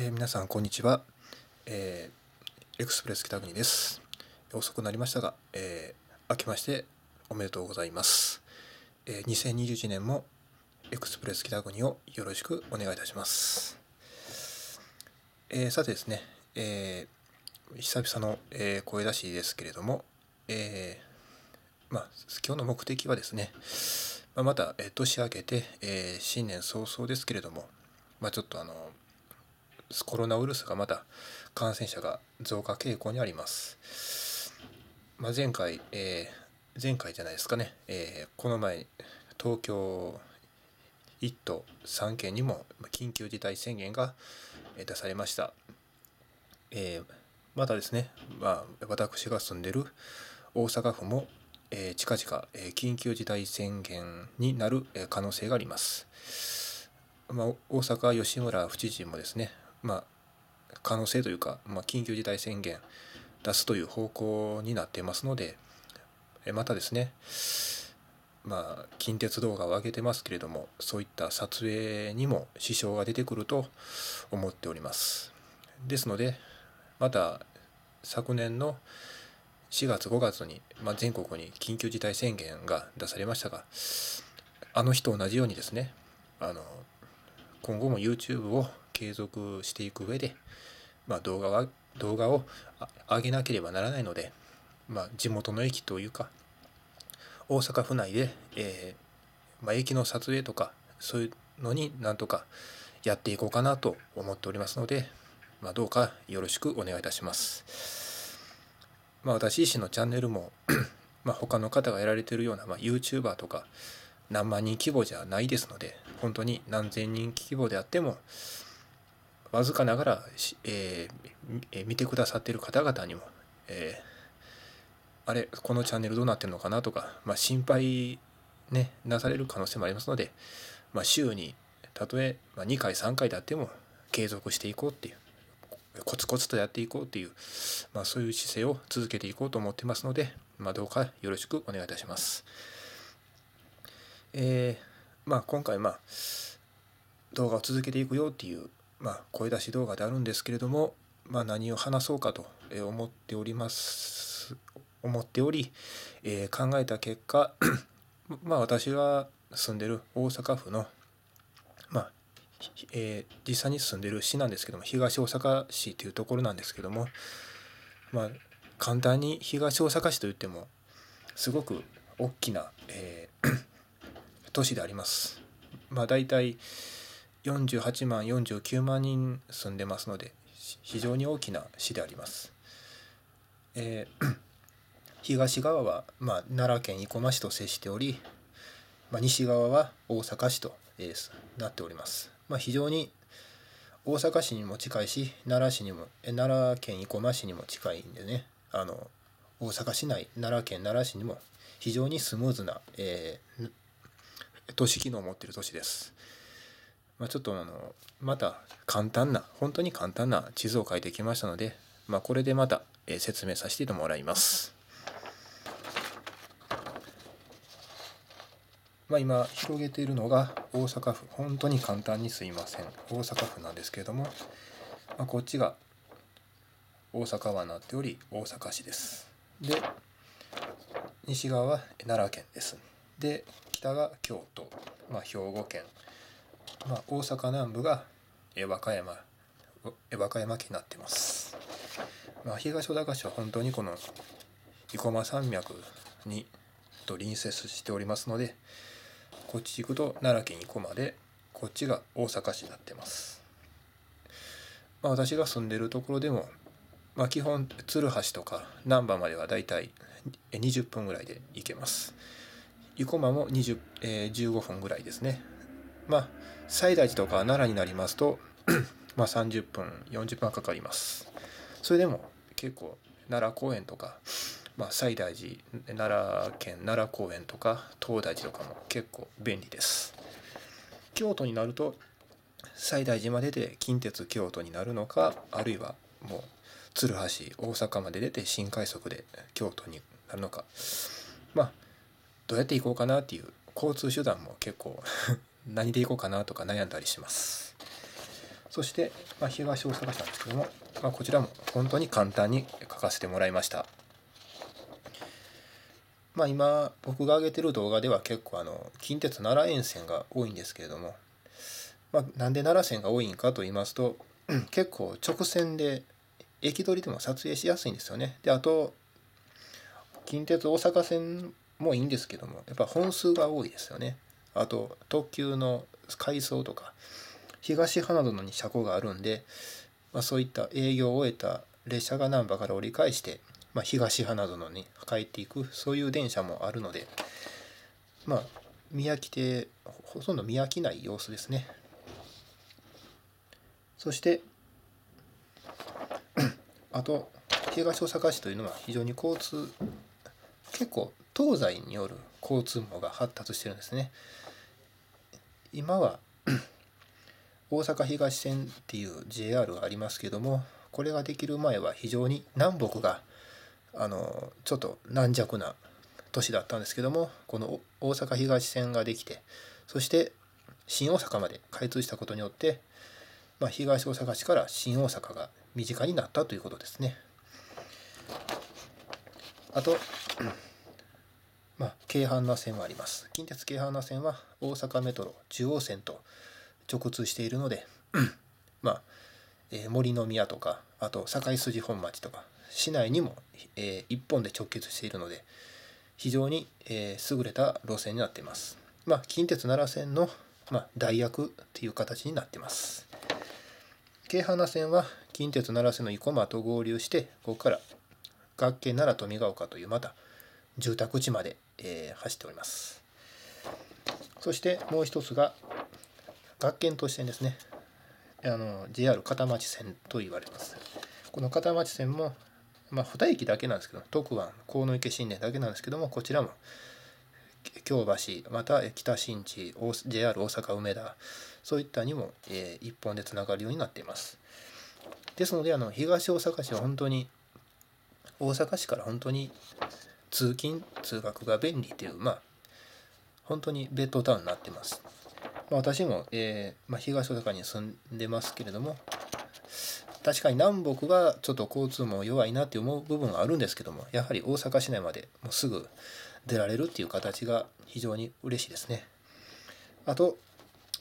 えー、皆さんこんにちは、えー、エクスプレス北国です遅くなりましたが、えー、明けましておめでとうございます、えー、2021年もエクスプレス北国をよろしくお願いいたします、えー、さてですね、えー、久々の、えー、声出しですけれども、えー、まあ今日の目的はですね、ままた、えー、年明けて、えー、新年早々ですけれどもまあちょっとあのコロナウイルスがまだ感染者が増加傾向にあります。まあ、前回、えー、前回じゃないですかね、えー、この前、東京1都3県にも緊急事態宣言が出されました。えー、またですね、まあ、私が住んでる大阪府も、えー、近々、えー、緊急事態宣言になる、え可能性があります。まあ、大阪吉村府知事もですね、まあ、可能性というか、まあ、緊急事態宣言出すという方向になっていますので、またですね、まあ、近鉄動画を上げてますけれども、そういった撮影にも支障が出てくると思っております。ですので、また昨年の4月5月に、まあ、全国に緊急事態宣言が出されましたが、あの日と同じようにですね、あの今後も YouTube を継続していく上で、まあ、動画は動画を上げなければならないので、まあ、地元の駅というか大阪府内で、えー、まあ、駅の撮影とかそういうのになんとかやっていこうかなと思っておりますので、まあ、どうかよろしくお願いいたします。まあ、私自身のチャンネルも ま他の方がやられてるような、ま YouTuber とか何万人規模じゃないですので本当に何千人規模であってもわずかながら、えー、見てくださってる方々にも、えー、あれこのチャンネルどうなってるのかなとか、まあ、心配、ね、なされる可能性もありますので、まあ、週にたとえ2回3回であっても継続していこうっていうコツコツとやっていこうっていう、まあ、そういう姿勢を続けていこうと思ってますので、まあ、どうかよろしくお願いいたします。えー、まあ、今回、まあ、動画を続けていくよっていうまあ、声出し動画であるんですけれども、まあ、何を話そうかと思っております思っており、えー、考えた結果 まあ私が住んでる大阪府のまあえー、実際に住んでる市なんですけども東大阪市というところなんですけどもまあ簡単に東大阪市といってもすごく大きな、えー、都市であります。まあ、大体48万49万人住んでますので非常に大きな市であります。えー、東側は、まあ、奈良県生駒市と接しており、まあ、西側は大阪市と、えー、なっております。まあ、非常に大阪市にも近いし奈良市にもえ奈良県生駒市にも近いんでねあの大阪市内奈良県奈良市にも非常にスムーズな、えー、都市機能を持っている都市です。まあ、ちょっとあのまた簡単な本当に簡単な地図を書いてきましたので、まあ、これでまた説明させてもらいます。まあ、今広げているのが大阪府本当に簡単にすいません大阪府なんですけれども、まあ、こっちが大阪湾になっており大阪市ですで西側は奈良県ですで北が京都、まあ、兵庫県まあ、大阪南部が、え和歌山、え和歌山県になってます。まあ、東小高市は本当にこの生駒山脈にと隣接しておりますので、こっち行くと奈良県生駒で、こっちが大阪市になってます。まあ、私が住んでるところでも、まあ、基本鶴橋とか難波まではだいたい20分ぐらいで行けます。生駒も20、えー、15分ぐらいですね。まあ、西大寺とか奈良になりますと まあ30分、40分はかかります。それでも結構奈良公園とか、まあ、西大寺、奈良県奈良公園とか東大寺とかも結構便利です。京都になると西大寺までで近鉄京都になるのか、あるいはもう鶴橋、大阪まで出て新快速で京都になるのか。まあ、どうやって行こうかなっていう交通手段も結構何で行こうかなとか悩んだりします。そして、まあ、東大阪市なんですけども、まあ、こちらも本当に簡単に書かせてもらいました。まあ、今僕が上げてる動画では結構あの近鉄奈良沿線が多いんですけれども、まあ、なんで奈良線が多いんかと言いますと 結構直線で駅取りでも撮影しやすいんですよね。であと近鉄大阪線もいいんですけどもやっぱ本数が多いですよね。あと特急の階層とか東花園に車庫があるんで、まあ、そういった営業を終えた列車が難波から折り返して、まあ、東花園に帰っていくそういう電車もあるのでまあ見飽きてほとんど見飽きない様子ですねそして あと東大阪市というのは非常に交通結構東西による交通網が発達してるんですね。今は 大阪東線っていう JR がありますけどもこれができる前は非常に南北があのちょっと軟弱な都市だったんですけどもこの大阪東線ができてそして新大阪まで開通したことによって、まあ、東大阪市から新大阪が身近になったということですね。あとまあ、京阪那線はあります近鉄京阪那線は大阪メトロ中央線と直通しているので まあ、えー、森の宮とかあと堺筋本町とか市内にも、えー、本で直結しているので非常に、えー、優れた路線になっています、まあ、近鉄奈良線の、まあ、代役っていう形になっています京阪那線は近鉄奈良線の生駒と合流してここから学研奈良富ヶ丘というまた住宅地まで、えー、走っておりますそしてもう一つが学研都市線ですねあの JR 片町線と言われますこの片町線もまあ、保田駅だけなんですけど徳河鴻池新田だけなんですけどもこちらも京橋また北新地 JR 大阪梅田そういったにも、えー、一本でつながるようになっていますですのであの東大阪市は本当に大阪市から本当に通勤通学が便利というまあ本当にベッドタウンになってます。まあ、私も、えー、まあ、東大阪に住んでますけれども確かに南北はちょっと交通も弱いなって思う部分はあるんですけどもやはり大阪市内までもうすぐ出られるっていう形が非常に嬉しいですね。あと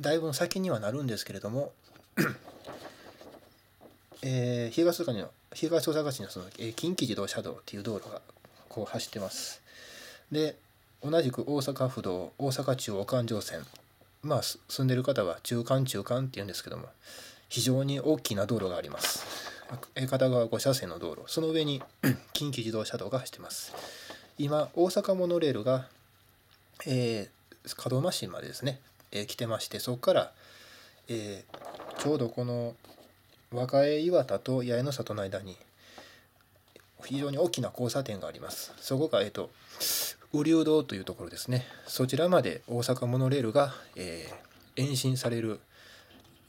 だいぶ先にはなるんですけれどもえー、東大阪にの東大阪市のその、えー、近畿自動車道っていう道路がこう走ってます。で、同じく大阪府道、大阪中央環状線。まあ、住んでる方は中間中間って言うんですけども、非常に大きな道路があります。片側5車線の道路、その上に 近畿自動車道が走ってます。今、大阪モノレールが、えー、門真市までですね、えー、来てまして、そこから、えー、ちょうどこの若江岩田と八重の里の間に非常に大きな交差点があります。そこが、えっと、雨竜堂というところですね。そちらまで大阪モノレールが、えー、延伸される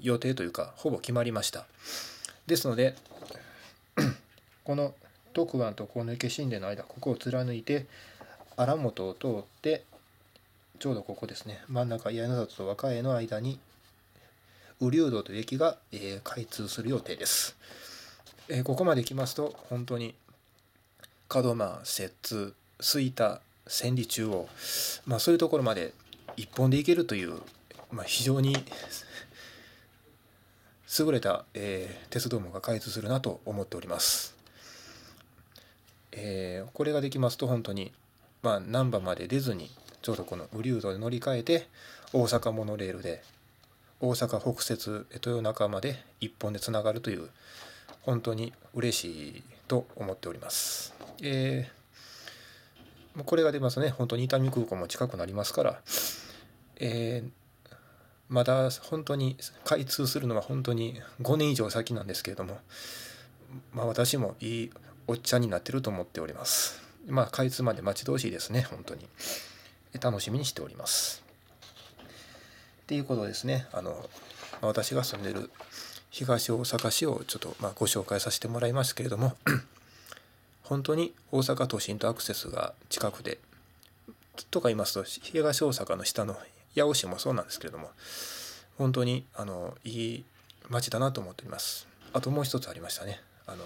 予定というか、ほぼ決まりました。ですので、この徳湾と小抜け神殿の間、ここを貫いて、荒本を通って、ちょうどここですね、真ん中、八重里と若江の間に、雨竜堂という駅が、えー、開通する予定です。えー、ここまで来ますと、本当に門真摂津吹田千里中央、まあ、そういうところまで一本でいけるという、まあ、非常に優れた、えー、鉄道網が開通するなと思っております。えー、これができますと本当に、まあ、難波まで出ずにちょうどこの雨竜戸で乗り換えて大阪モノレールで大阪北摂豊中まで一本でつながるという本当に嬉しいと思っております。えー、これが出ますね本当に伊丹空港も近くなりますから、えー、まだ本当に開通するのは本当に5年以上先なんですけれども、まあ、私もいいおっちゃんになってると思っております。まあ、開通まで待ち遠しいですね、本当に。楽しみにしております。っていうことですね、あの、私が住んでる東大阪市をちょっとまあご紹介させてもらいますけれども本当に大阪都心とアクセスが近くでとか言いますと東大阪の下の八尾市もそうなんですけれども本当にあのいい街だなと思っておりますあともう一つありましたねあの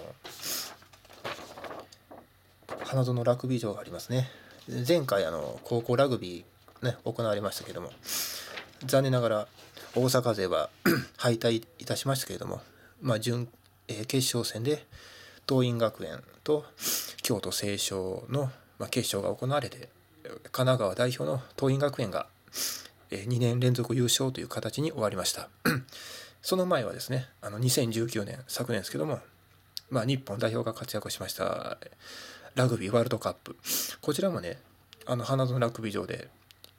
花園ラグビー場がありますね前回あの高校ラグビーね行われましたけども残念ながら大阪勢は 敗退いたしましたけれどもまあ準、えー、決勝戦で桐蔭学園と京都成章の、ま決勝が行われて神奈川代表の桐蔭学園が2年連続優勝という形に終わりました その前はですねあの2019年昨年ですけども、まあ、日本代表が活躍しましたラグビーワールドカップこちらもねあの花園ラグビー場で、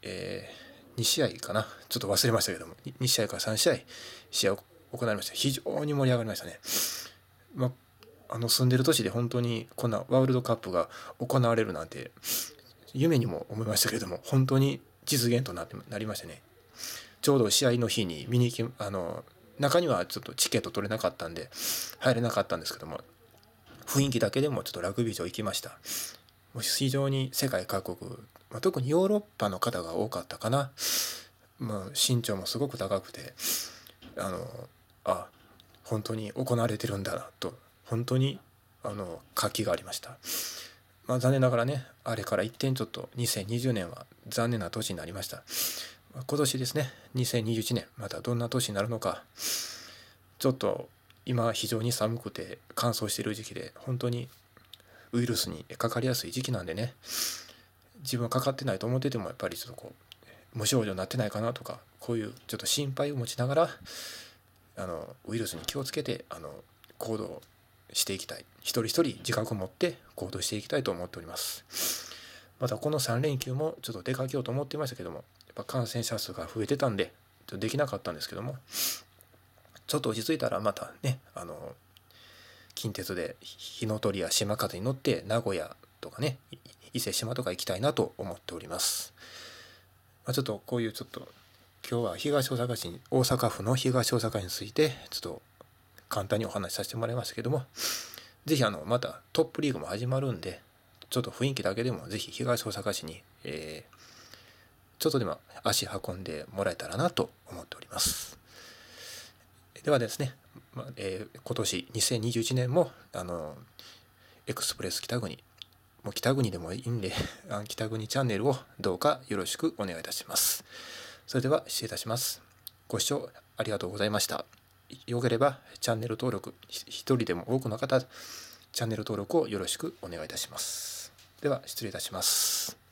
えー、2試合かなちょっと忘れましたけども 2, 2試合から3試合試合を行いました非常に盛り上がりましたね、まあ、あの住んでる都市で本当にこんなワールドカップが行われるなんて夢にも思いましたけれども本当に実現となってなりましたね。ちょうど試合の日に見に行きあの中にはちょっとチケット取れなかったんで入れなかったんですけども雰囲気だけでもちょっとラグビー場行きました。もう非常に世界各国、まあ、特にヨーロッパの方が多かったかな。まあ、身長もすごく高くてあのあ本当に行われてるんだなと本当にあの活気がありました。まあ、残念ながらね、あれから一点ちょっと2020年は残念な年になりました。今年ですね、2021年、またどんな年になるのか、ちょっと今非常に寒くて乾燥している時期で、本当にウイルスにかかりやすい時期なんでね、自分はかかってないと思ってても、やっぱりちょっとこう、無症状になってないかなとか、こういうちょっと心配を持ちながら、あのウイルスに気をつけてあの行動していきたい一人一人自覚を持って行動していきたいと思っておりますまたこの3連休もちょっと出かけようと思っていましたけどもやっぱ感染者数が増えてたんでちょっとできなかったんですけどもちょっと落ち着いたらまたねあの近鉄で日の鳥や島風に乗って名古屋とかね伊勢島とか行きたいなと思っております、まあ、ちょっとこういうちょっと今日は東大阪市に大阪府の東大阪についてちょっと簡単にお話しさせてもらいましたけども、ぜひあの、またトップリーグも始まるんで、ちょっと雰囲気だけでもぜひ東大阪市に、えー、ちょっとでも足運んでもらえたらなと思っております。ではですね、まえー、今年2021年も、あの、エクスプレス北国、もう北国でもいいんで、北国チャンネルをどうかよろしくお願いいたします。それでは失礼いたします。ご視聴ありがとうございました。よければチャンネル登録、一人でも多くの方、チャンネル登録をよろしくお願いいたします。では、失礼いたします。